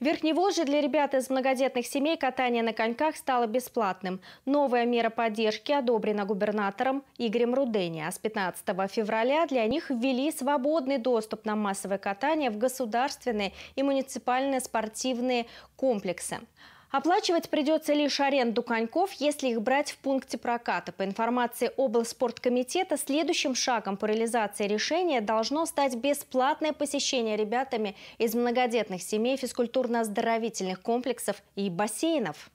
В Верхней для ребят из многодетных семей катание на коньках стало бесплатным. Новая мера поддержки одобрена губернатором Игорем Рудени, а с 15 февраля для них ввели свободный доступ на массовое катание в государственные и муниципальные спортивные комплексы. Оплачивать придется лишь аренду коньков, если их брать в пункте проката. По информации облспорткомитета, следующим шагом по реализации решения должно стать бесплатное посещение ребятами из многодетных семей физкультурно-оздоровительных комплексов и бассейнов.